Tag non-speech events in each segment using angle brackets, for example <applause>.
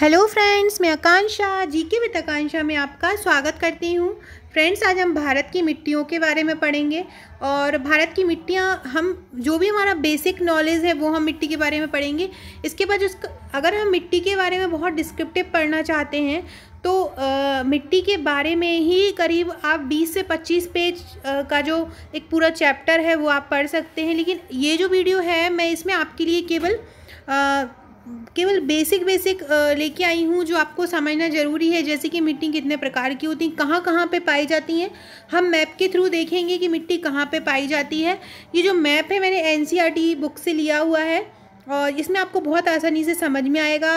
hello friends मैं आकांक्षा GK with आकांक्षा में आपका स्वागत करती हूँ फ्रेंड्स आज हम भारत की मिट्टियों के बारे में पढ़ेंगे और भारत की मिट्टियाँ हम जो भी हमारा बेसिक नॉलेज है वो हम मिट्टी के बारे में पढ़ेंगे इसके बाद उसका अगर हम मिट्टी के बारे में बहुत डिस्क्रिप्टिव पढ़ना चाहते हैं तो आ, मिट्टी के बारे में ही करीब आप 20 से 25 पेज आ, का जो एक पूरा चैप्टर है वो आप पढ़ सकते हैं लेकिन ये जो वीडियो है मैं इसमें आपके लिए केवल केवल बेसिक बेसिक लेके आई हूँ जो आपको समझना ज़रूरी है जैसे कि मिट्टी कितने प्रकार की होती हैं कहाँ कहाँ पे पाई जाती हैं हम मैप के थ्रू देखेंगे कि मिट्टी कहाँ पे पाई जाती है ये जो मैप है मैंने एनसीईआरटी बुक e e से लिया हुआ है और इसमें आपको बहुत आसानी से समझ में आएगा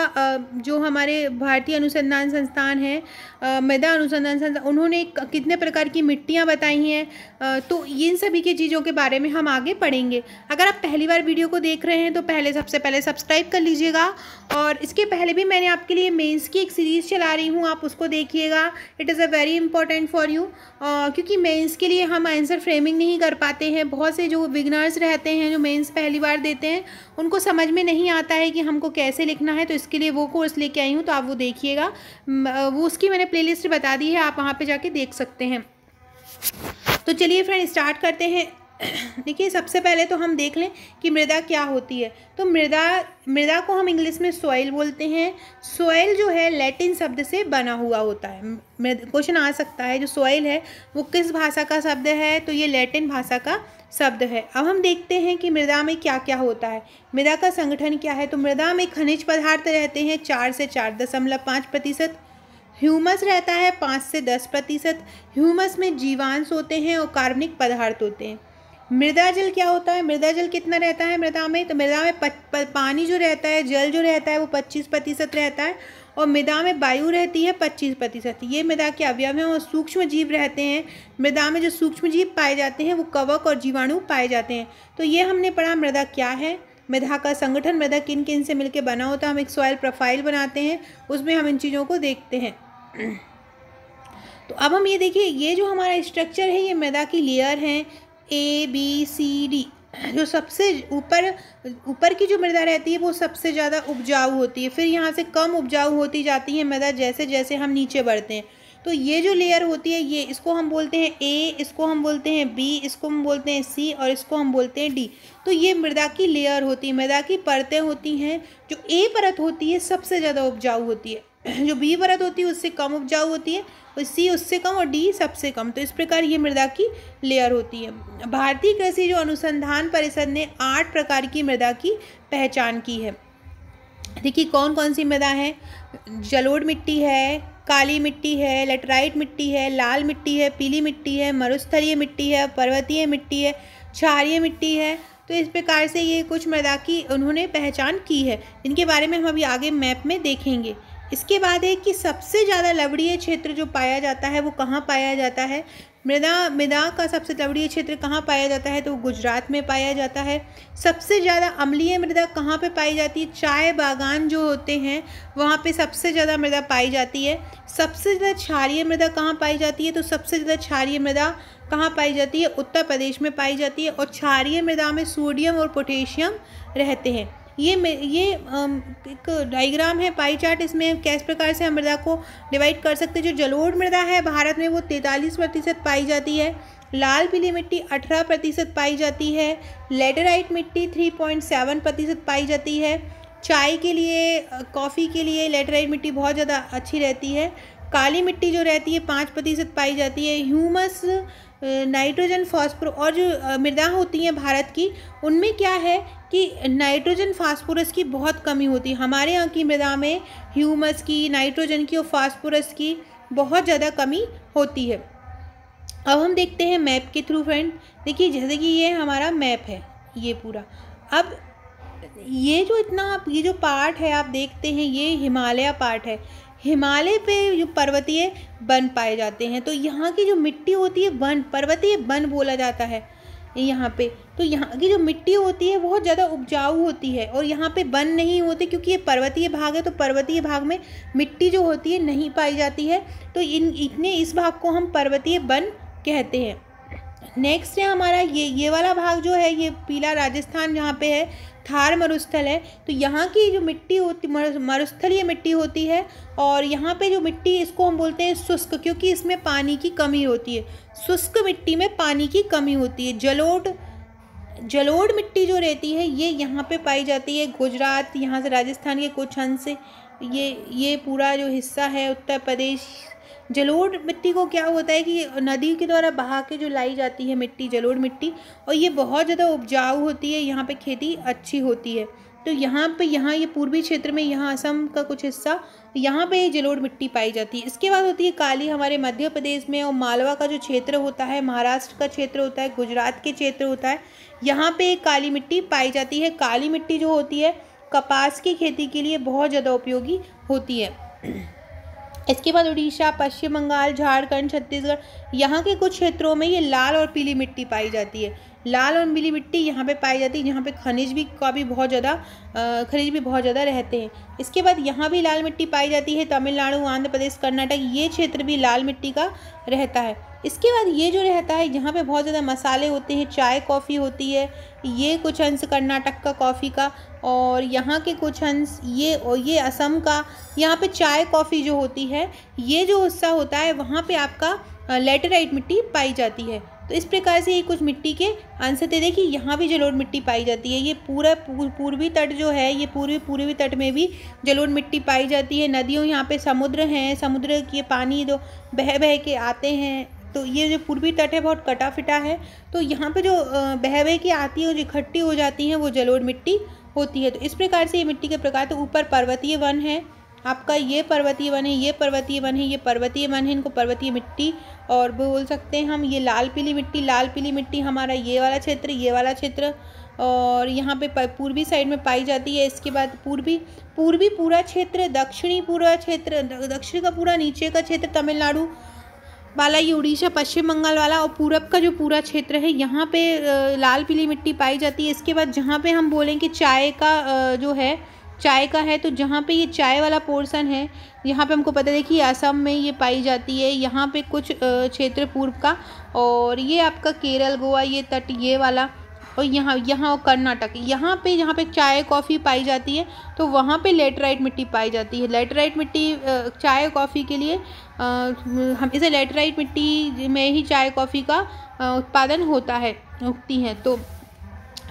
जो हमारे भारतीय अनुसंधान संस्थान है मैदा अनुसंधान संस्थान उन्होंने कितने प्रकार की मिट्टियाँ बताई हैं तो इन सभी की चीज़ों के बारे में हम आगे पढ़ेंगे अगर आप पहली बार वीडियो को देख रहे हैं तो पहले सबसे पहले सब्सक्राइब कर लीजिएगा और इसके पहले भी मैंने आपके लिए मेंस की एक सीरीज़ चला रही हूँ आप उसको देखिएगा it is a very important for you क्योंकि मेन्स के लिए हम आंसर फ्रेमिंग नहीं कर पाते हैं बहुत से जो विगनर्स रहते हैं जो मेन्स पहली बार देते हैं उनको समझ समझ में नहीं आता है कि हमको कैसे लिखना है तो इसके लिए वो कोर्स लेके आई हूँ तो आप वो देखिएगा वो उसकी मैंने प्लेलिस्ट बता दी है आप वहाँ पर जाके देख सकते हैं तो चलिए फ्रेंड स्टार्ट करते हैं <clears throat> देखिए सबसे पहले तो हम देख लें कि मृदा क्या होती है तो मृदा मृदा को हम इंग्लिश में सॉइल बोलते हैं सॉइल जो है लैटिन शब्द से बना हुआ होता है क्वेश्चन आ सकता है जो सॉइल है वो किस भाषा का शब्द है तो ये लैटिन भाषा का शब्द है अब हम देखते हैं कि मृदा में क्या क्या होता है मृदा का संगठन क्या है तो मृदा में खनिज पदार्थ रहते हैं चार से चार दशमलव पाँच प्रतिशत ह्यूमस रहता है पाँच से दस प्रतिशत ह्यूमस में जीवांश होते हैं और कार्बनिक पदार्थ होते हैं मृदा जल क्या होता है मृदा जल कितना रहता है मृदा में तो मृदा में प, प, पानी जो रहता है जल जो रहता है वो पच्चीस प्रतिशत रहता है और मृदा में वायु रहती है पच्चीस प्रतिशत ये मृदा के अवयव हैं और सूक्ष्म जीव रहते हैं मृदा में जो सूक्ष्म जीव पाए जाते हैं वो कवक और जीवाणु पाए जाते हैं तो ये हमने पढ़ा मृदा क्या है मृदा का संगठन मृदा किन किन से मिलकर बना होता है हम एक सॉयल प्रोफाइल बनाते हैं उसमें हम इन चीज़ों को देखते हैं तो अब हम ये देखिए ये जो हमारा स्ट्रक्चर है ये मृदा की लेयर हैं ए बी सी डी जो सबसे ऊपर ऊपर की जो मृदा रहती है वो सबसे ज़्यादा उपजाऊ होती है फिर यहाँ से कम उपजाऊ होती जाती है मृदा जैसे जैसे हम नीचे बढ़ते हैं तो ये जो लेयर होती है ये इसको हम बोलते हैं ए इसको हम बोलते हैं बी इसको हम बोलते हैं सी और इसको हम बोलते हैं डी तो ये मृदा की लेयर होती है मृदा की परतें होती हैं जो ए परत होती है सबसे ज़्यादा उपजाऊ होती है <clears throat> जो बी परत होती है उससे कम उपजाऊ होती है और सी उससे कम और डी सबसे कम तो इस प्रकार ये मृदा की लेयर होती है भारतीय कृषि जो अनुसंधान परिषद ने आठ प्रकार की मृदा की पहचान की है देखिए कौन कौन सी मृदा है जलोड़ मिट्टी है काली मिट्टी है लेटराइट मिट्टी है लाल मिट्टी है पीली मिट्टी है मरुस्थलीय मिट्टी है पर्वतीय मिट्टी है क्षारीय मिट्टी है तो इस प्रकार से ये कुछ मृदा की उन्होंने पहचान की है इनके बारे में हम अभी आगे मैप में देखेंगे इसके बाद है कि सबसे ज़्यादा लवड़ीय क्षेत्र जो पाया जाता है वो कहाँ पाया जाता है मृदा मृदा का सबसे लवड़ीय क्षेत्र कहाँ पाया जाता है तो गुजरात में पाया जाता है सबसे ज़्यादा अम्लीय मृदा कहाँ पे पाई जाती है चाय बागान जो होते हैं वहाँ पे सबसे ज़्यादा मृदा पाई जाती है सबसे ज़्यादा क्षारीय मृदा कहाँ पाई जाती है तो सबसे ज़्यादा क्षारीय मृदा कहाँ पाई जाती है उत्तर प्रदेश में पाई जाती है और क्षारीय मृदा में सोडियम और पोटेशियम रहते हैं ये ये एक डायग्राम है पाई चार्ट इसमें कैस प्रकार से हम मृदा को डिवाइड कर सकते हैं जो जलोढ़ मृदा है भारत में वो तैंतालीस प्रतिशत पाई जाती है लाल पीली मिट्टी अठारह प्रतिशत पाई जाती है लेटराइट मिट्टी थ्री पॉइंट सेवन प्रतिशत पाई जाती है चाय के लिए कॉफ़ी के लिए लेटराइट मिट्टी बहुत ज़्यादा अच्छी रहती है काली मिट्टी जो रहती है पाँच प्रतिशत पाई जाती है ह्यूमस नाइट्रोजन फॉस्फोर और जो मृदा होती हैं भारत की उनमें क्या है कि नाइट्रोजन फास्फोरस की बहुत कमी होती है हमारे यहाँ की मृदा में ह्यूमस की नाइट्रोजन की और फास्फोरस की बहुत ज़्यादा कमी होती है अब हम देखते हैं मैप के थ्रू फ्रेंड देखिए जैसे कि ये हमारा मैप है ये पूरा अब ये जो इतना आप ये जो पार्ट है आप देखते हैं ये हिमालय पार्ट है हिमालय पे जो पर्वतीय बन पाए जाते हैं तो यहाँ की जो मिट्टी होती है वन पर्वतीय वन बोला जाता है यहाँ पे तो यहाँ की जो मिट्टी होती है बहुत ज़्यादा उपजाऊ होती है और यहाँ पे बन नहीं होते क्योंकि ये पर्वतीय भाग है तो पर्वतीय भाग में मिट्टी जो होती है नहीं पाई जाती है तो इन इतने इस भाग को हम पर्वतीय वन कहते हैं नेक्स्ट है हमारा ये ये वाला भाग जो है ये पीला राजस्थान जहाँ पे है थार मरुस्थल है तो यहाँ की जो मिट्टी होती मरुस्थलीय मिट्टी होती है और यहाँ पे जो मिट्टी इसको हम बोलते हैं शुष्क क्योंकि इसमें पानी की कमी होती है शुष्क मिट्टी में पानी की कमी होती है जलोड जलोड़ मिट्टी जो रहती है ये यहाँ पे पाई जाती है गुजरात यहाँ से राजस्थान के कुछ अंश ये ये पूरा जो हिस्सा है उत्तर प्रदेश जलोड़ मिट्टी को क्या होता है कि नदी के द्वारा बहा के जो लाई जाती है मिट्टी जलोड़ मिट्टी और ये बहुत ज़्यादा उपजाऊ होती है यहाँ पे खेती अच्छी होती है तो यहाँ पे यहाँ ये पूर्वी क्षेत्र में यहाँ असम का कुछ हिस्सा यहाँ पे जलोड़ मिट्टी पाई जाती है इसके बाद होती है काली हमारे मध्य प्रदेश में और मालवा का जो क्षेत्र होता है महाराष्ट्र का क्षेत्र होता है गुजरात के क्षेत्र होता है यहाँ पर काली मिट्टी पाई जाती है काली मिट्टी जो होती है कपास की खेती के लिए बहुत ज़्यादा उपयोगी होती है इसके बाद उड़ीसा पश्चिम बंगाल झारखंड छत्तीसगढ़ यहाँ के कुछ क्षेत्रों में ये लाल और पीली मिट्टी पाई जाती है लाल और मिली मिट्टी यहाँ पे पाई जाती है जहाँ पे खनिज भी का भी बहुत ज़्यादा खनिज भी बहुत ज़्यादा रहते हैं इसके बाद यहाँ भी लाल मिट्टी पाई जाती है तमिलनाडु आंध्र प्रदेश कर्नाटक ये क्षेत्र भी लाल मिट्टी का रहता है इसके बाद ये जो रहता है यहाँ पे बहुत ज़्यादा मसाले होते हैं चाय कॉफ़ी होती है ये कुछ अंश कर्नाटक का कॉफ़ी का और यहाँ के कुछ अंश ये और ये असम का यहाँ पे चाय कॉफ़ी जो होती है ये जो हिस्सा होता है वहाँ पे आपका लेटराइट मिट्टी पाई जाती है तो इस प्रकार से ये कुछ मिट्टी के आंसर थे देखिए यहाँ भी जलोढ़ मिट्टी पाई जाती है ये पूरा पूर्वी तट जो है ये पूर्वी पूर्वी तट में भी जलोढ़ मिट्टी पाई जाती है नदियों यहाँ पे समुद्र हैं समुद्र के पानी जो बह बह के आते हैं तो ये जो पूर्वी तट है बहुत कटा फिटा है तो यहाँ पे जो बह बह के आती है और इकट्ठी हो जाती हैं वो जलोढ़ मिट्टी होती है तो इस प्रकार से ये मिट्टी के प्रकार तो ऊपर पर्वतीय वन है आपका ये पर्वतीय वन है ये पर्वतीय वन है ये पर्वतीय वन है इनको पर्वतीय मिट्टी और बोल सकते हैं हम ये लाल पीली मिट्टी लाल पीली मिट्टी हमारा ये वाला क्षेत्र ये वाला क्षेत्र और यहाँ पे पूर्वी साइड में पाई जाती है इसके बाद पूर्वी पूर्वी पूरा क्षेत्र दक्षिणी पूरा क्षेत्र दक्षिण का पूरा नीचे का क्षेत्र तमिलनाडु वाला ये उड़ीसा पश्चिम बंगाल वाला और पूरब का जो पूरा क्षेत्र है यहाँ पे लाल पीली मिट्टी पाई जाती है इसके बाद जहाँ पे हम बोलें कि चाय का जो है चाय का है तो जहाँ पे ये चाय वाला पोर्सन है यहाँ पे हमको पता है कि असम में ये पाई जाती है यहाँ पे कुछ क्षेत्र पूर्व का और ये आपका केरल गोवा ये तट ये वाला और यहाँ यहाँ और कर्नाटक यहाँ पे जहाँ पे चाय कॉफ़ी पाई जाती है तो वहाँ पे लेटराइट मिट्टी पाई जाती है लेटराइट मिट्टी चाय कॉफ़ी के लिए हम इसे लेटराइट मिट्टी में ही चाय कॉफ़ी का उत्पादन होता है उगती हैं तो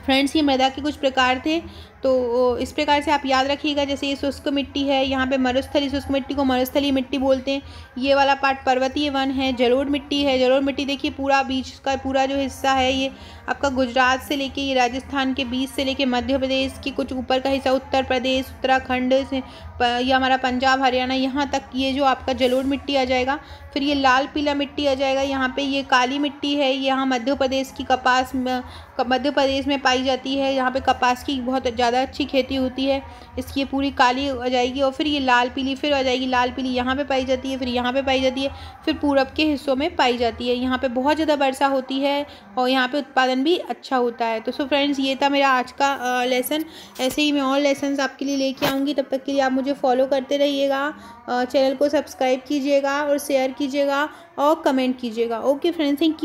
फ्रेंड्स ये मैदा के कुछ प्रकार थे तो इस प्रकार से आप याद रखिएगा जैसे ये शुष्क मिट्टी है यहाँ पे मरुस्थली शुष्क मिट्टी को मरुस्थली मिट्टी बोलते हैं ये वाला पार्ट पर्वतीय वन है जलोढ़ मिट्टी है जलोढ़ मिट्टी देखिए पूरा बीच का पूरा जो हिस्सा है ये आपका गुजरात से लेके ये राजस्थान के बीच से लेके मध्य प्रदेश के कुछ ऊपर का हिस्सा उत्तर प्रदेश उत्तराखंड से या हमारा पंजाब हरियाणा यहाँ तक ये जो आपका जलोढ़ मिट्टी आ जाएगा फिर ये लाल पीला मिट्टी आ जाएगा यहाँ पे ये काली मिट्टी है यहाँ मध्य प्रदेश की कपास मध्य प्रदेश में पाई जाती है यहाँ पे कपास की बहुत ज़्यादा अच्छी खेती होती है इसकी पूरी काली आ जाएगी और फिर ये लाल पीली फिर आ जाएगी लाल पीली यहाँ पर पाई जाती है फिर यहाँ पर पाई जाती है फिर पूरब के हिस्सों में पाई जाती है यहाँ पर बहुत ज़्यादा वर्षा होती है और यहाँ पर उत्पादन भी अच्छा होता है तो सो फ्रेंड्स ये था मेरा आज का लेसन ऐसे ही मैं और लेसन आपके लिए लेके आऊँगी तब तक के लिए आप मुझे मुझे फॉलो करते रहिएगा चैनल को सब्सक्राइब कीजिएगा और शेयर कीजिएगा और कमेंट कीजिएगा ओके फ्रेंड्स थैंक यू